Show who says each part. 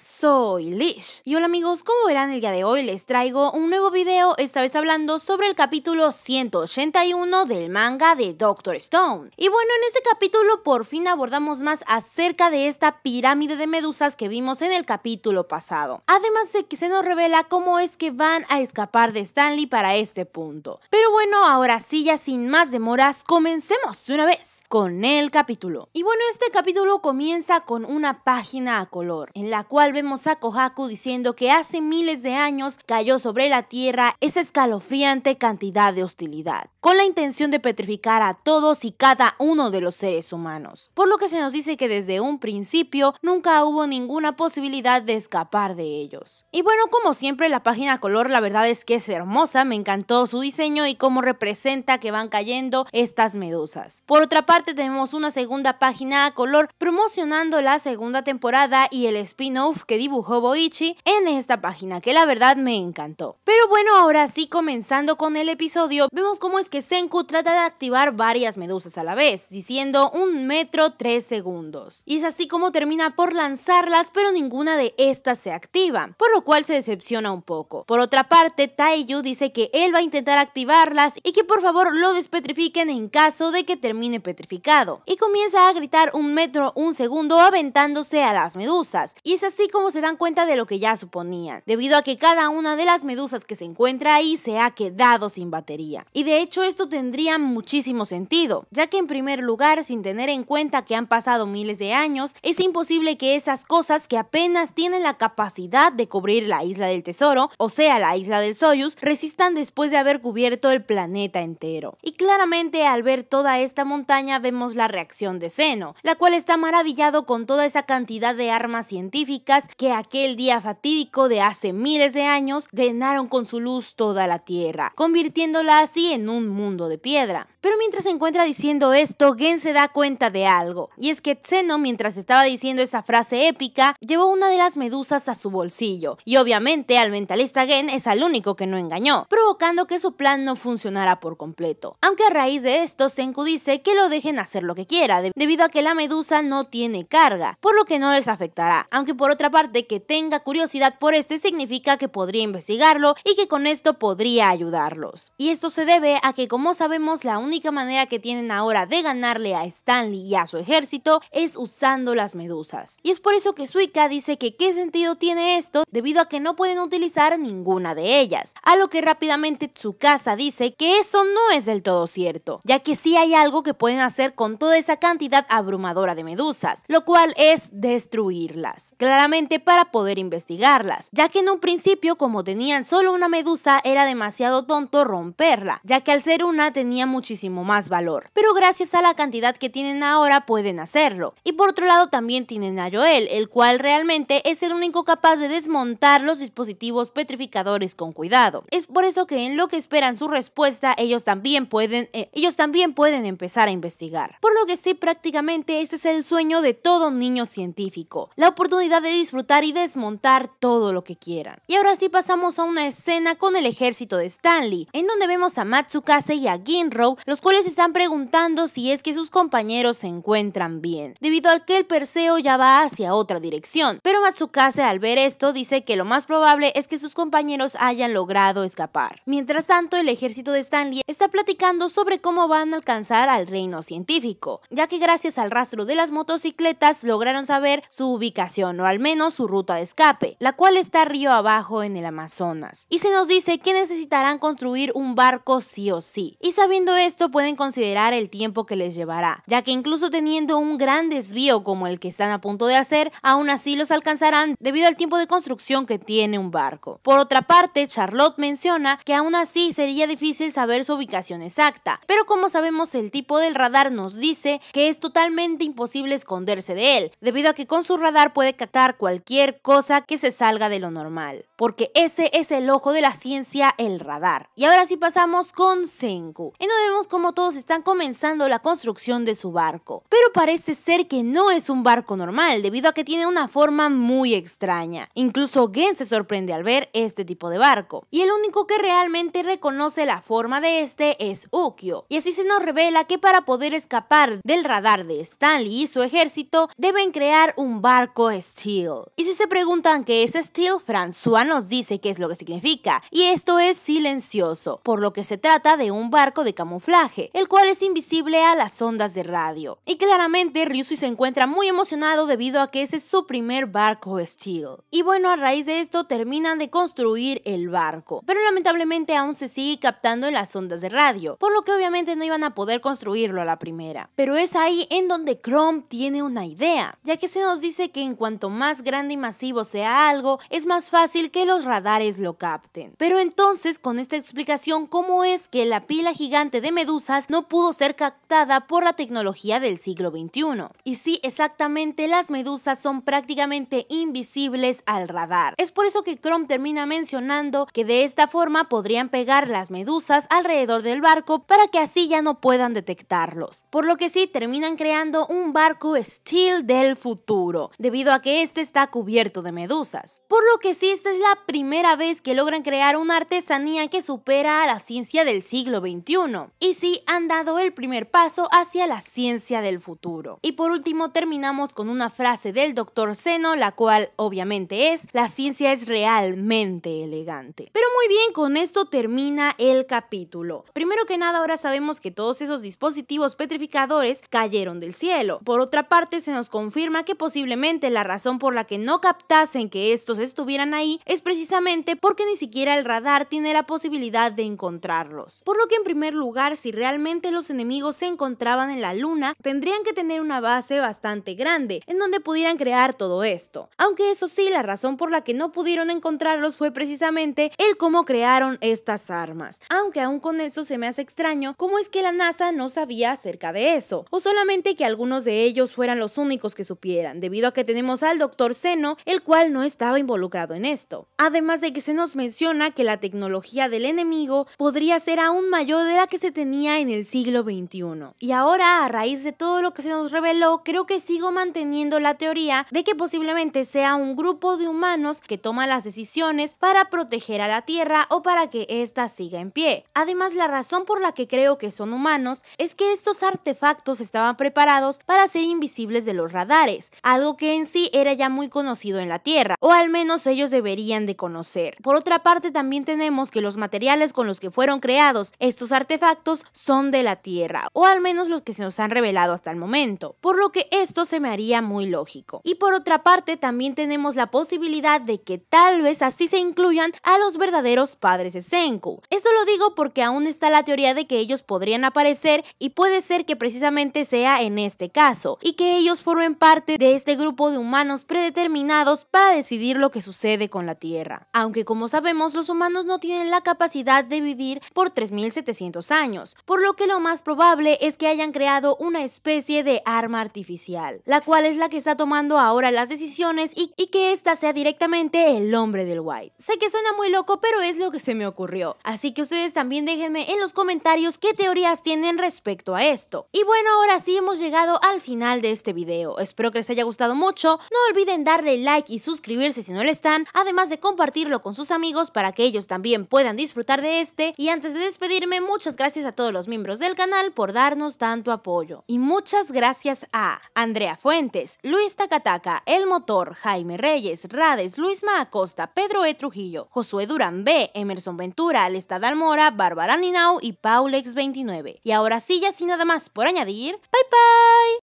Speaker 1: soy Lish. Y hola amigos, como verán el día de hoy les traigo un nuevo video, esta vez hablando sobre el capítulo 181 del manga de Doctor Stone. Y bueno, en este capítulo por fin abordamos más acerca de esta pirámide de medusas que vimos en el capítulo pasado. Además de que se nos revela cómo es que van a escapar de Stanley para este punto. Pero bueno, ahora sí, ya sin más demoras, comencemos una vez con el capítulo. Y bueno, este capítulo comienza con una página a color, en la cual vemos a Kohaku diciendo que hace miles de años cayó sobre la Tierra esa escalofriante cantidad de hostilidad, con la intención de petrificar a todos y cada uno de los seres humanos. Por lo que se nos dice que desde un principio nunca hubo ninguna posibilidad de escapar de ellos. Y bueno, como siempre, la página color la verdad es que es hermosa, me encantó su diseño y cómo representa que van cayendo estas medusas. Por otra parte, tenemos una segunda página a color promocionando la segunda temporada y el spin-off que dibujó Boichi en esta página, que la verdad me encantó. Pero bueno, ahora sí, comenzando con el episodio, vemos cómo es que Senku trata de activar varias medusas a la vez, diciendo un metro tres segundos. Y es así como termina por lanzarlas, pero ninguna de estas se activa, por lo cual se decepciona un poco. Por otra parte, Taiyu dice que él va a intentar activarlas y que por favor lo despetrifiquen en caso de que termine petrificado. Y comienza a gritar un metro un segundo aventándose a las medusas. Y es así como se dan cuenta de lo que ya suponían, debido a que cada una de las medusas que se encuentra ahí se ha quedado sin batería. Y de hecho esto tendría muchísimo sentido, ya que en primer lugar, sin tener en cuenta que han pasado miles de años, es imposible que esas cosas que apenas tienen la capacidad de cubrir la isla del tesoro, o sea la isla del Soyuz, resistan después de haber cubierto el planeta entero. Y claramente al ver toda esta montaña vemos la reacción de Seno, la cual está maravillado con toda esa cantidad de armas científicas que aquel día fatídico de hace miles de años llenaron con su luz toda la Tierra, convirtiéndola así en un mundo de piedra. Pero mientras se encuentra diciendo esto, Gen se da cuenta de algo. Y es que Zeno, mientras estaba diciendo esa frase épica, llevó una de las medusas a su bolsillo. Y obviamente al mentalista Gen es al único que no engañó, provocando que su plan no funcionara por completo. Aunque a raíz de esto, Senku dice que lo dejen hacer lo que quiera, debido a que la medusa no tiene carga, por lo que no les afectará. Aunque por otra parte, que tenga curiosidad por este significa que podría investigarlo y que con esto podría ayudarlos. Y esto se debe a que, como sabemos, la única manera que tienen ahora de ganarle a Stanley y a su ejército es usando las medusas. Y es por eso que Suika dice que qué sentido tiene esto debido a que no pueden utilizar ninguna de ellas, a lo que rápidamente Tsukasa dice que eso no es del todo cierto, ya que si hay algo que pueden hacer con toda esa cantidad abrumadora de medusas, lo cual es destruirlas, claramente para poder investigarlas, ya que en un principio como tenían solo una medusa era demasiado tonto romperla, ya que al ser una tenía muchísimo más valor. Pero gracias a la cantidad que tienen ahora pueden hacerlo. Y por otro lado también tienen a Joel, el cual realmente es el único capaz de desmontar los dispositivos petrificadores con cuidado. Es por eso que en lo que esperan su respuesta ellos también pueden, eh, ellos también pueden empezar a investigar. Por lo que sí prácticamente este es el sueño de todo niño científico, la oportunidad de disfrutar y desmontar todo lo que quieran. Y ahora sí pasamos a una escena con el ejército de Stanley, en donde vemos a Matsukase y a Ginro los cuales están preguntando si es que sus compañeros se encuentran bien, debido al que el Perseo ya va hacia otra dirección. Pero Matsukase al ver esto dice que lo más probable es que sus compañeros hayan logrado escapar. Mientras tanto, el ejército de Stanley está platicando sobre cómo van a alcanzar al reino científico, ya que gracias al rastro de las motocicletas lograron saber su ubicación o al menos su ruta de escape, la cual está río abajo en el Amazonas. Y se nos dice que necesitarán construir un barco sí o sí. Y sabiendo esto, pueden considerar el tiempo que les llevará, ya que incluso teniendo un gran desvío como el que están a punto de hacer, aún así los alcanzarán debido al tiempo de construcción que tiene un barco. Por otra parte, Charlotte menciona que aún así sería difícil saber su ubicación exacta, pero como sabemos el tipo del radar nos dice que es totalmente imposible esconderse de él, debido a que con su radar puede captar cualquier cosa que se salga de lo normal, porque ese es el ojo de la ciencia, el radar. Y ahora sí pasamos con Senku, en donde vemos como todos están comenzando la construcción de su barco. Pero parece ser que no es un barco normal, debido a que tiene una forma muy extraña. Incluso Gen se sorprende al ver este tipo de barco. Y el único que realmente reconoce la forma de este es Ukyo. Y así se nos revela que para poder escapar del radar de Stanley y su ejército, deben crear un barco Steel. Y si se preguntan qué es Steel, François nos dice qué es lo que significa. Y esto es silencioso, por lo que se trata de un barco de camuflaje el cual es invisible a las ondas de radio. Y claramente Ryusui se encuentra muy emocionado debido a que ese es su primer barco Steel. Y bueno, a raíz de esto terminan de construir el barco, pero lamentablemente aún se sigue captando en las ondas de radio, por lo que obviamente no iban a poder construirlo a la primera. Pero es ahí en donde Chrome tiene una idea, ya que se nos dice que en cuanto más grande y masivo sea algo, es más fácil que los radares lo capten. Pero entonces, con esta explicación, ¿cómo es que la pila gigante de medusas no pudo ser captada por la tecnología del siglo XXI. Y sí, exactamente, las medusas son prácticamente invisibles al radar. Es por eso que Chrome termina mencionando que de esta forma podrían pegar las medusas alrededor del barco para que así ya no puedan detectarlos. Por lo que sí, terminan creando un barco Steel del futuro, debido a que este está cubierto de medusas. Por lo que sí, esta es la primera vez que logran crear una artesanía que supera a la ciencia del siglo XXI. Y sí han dado el primer paso hacia la ciencia del futuro. Y por último terminamos con una frase del doctor Seno, la cual obviamente es, la ciencia es realmente elegante. Pero muy bien, con esto termina el capítulo. Primero que nada, ahora sabemos que todos esos dispositivos petrificadores cayeron del cielo. Por otra parte, se nos confirma que posiblemente la razón por la que no captasen que estos estuvieran ahí es precisamente porque ni siquiera el radar tiene la posibilidad de encontrarlos. Por lo que en primer lugar, si realmente los enemigos se encontraban en la luna, tendrían que tener una base bastante grande en donde pudieran crear todo esto. Aunque eso sí, la razón por la que no pudieron encontrarlos fue precisamente el cómo crearon estas armas. Aunque aún con eso se me hace extraño cómo es que la NASA no sabía acerca de eso, o solamente que algunos de ellos fueran los únicos que supieran, debido a que tenemos al Dr. Seno, el cual no estaba involucrado en esto. Además de que se nos menciona que la tecnología del enemigo podría ser aún mayor de la que se tenía en el siglo XXI. Y ahora, a raíz de todo lo que se nos reveló, creo que sigo manteniendo la teoría de que posiblemente sea un grupo de humanos que toma las decisiones para proteger a la Tierra o para que ésta siga en pie. Además, la razón por la que creo que son humanos es que estos artefactos estaban preparados para ser invisibles de los radares, algo que en sí era ya muy conocido en la Tierra, o al menos ellos deberían de conocer. Por otra parte, también tenemos que los materiales con los que fueron creados estos artefactos son de la Tierra, o al menos los que se nos han revelado hasta el momento, por lo que esto se me haría muy lógico. Y por otra parte, también tenemos la posibilidad de que tal vez así se incluyan a los verdaderos padres de Senku. Esto lo digo porque aún está la teoría de que ellos podrían aparecer y puede ser que precisamente sea en este caso, y que ellos formen parte de este grupo de humanos predeterminados para decidir lo que sucede con la Tierra. Aunque como sabemos, los humanos no tienen la capacidad de vivir por 3.700 años, por lo que lo más probable es que hayan creado una especie de arma artificial, la cual es la que está tomando ahora las decisiones y, que ésta sea directamente el hombre del White. Sé que suena muy loco, pero es lo que se me ocurrió. Así que ustedes también déjenme en los comentarios qué teorías tienen respecto a esto. Y bueno, ahora sí hemos llegado al final de este video. Espero que les haya gustado mucho. No olviden darle like y suscribirse si no lo están, además de compartirlo con sus amigos para que ellos también puedan disfrutar de este. Y antes de despedirme, muchas gracias a todos los miembros del canal por darnos tanto apoyo. Y muchas gracias a Andrea Fuentes, Luis Tacataca, El Motor, Jaime Reyes, Rades, luis maacosta Pedro E. Trujillo, Josué Durán B, Emerson Ventura, Alestad Almora, Bárbara Ninau y Paulex29. Y ahora sí, ya sin nada más por añadir, bye bye.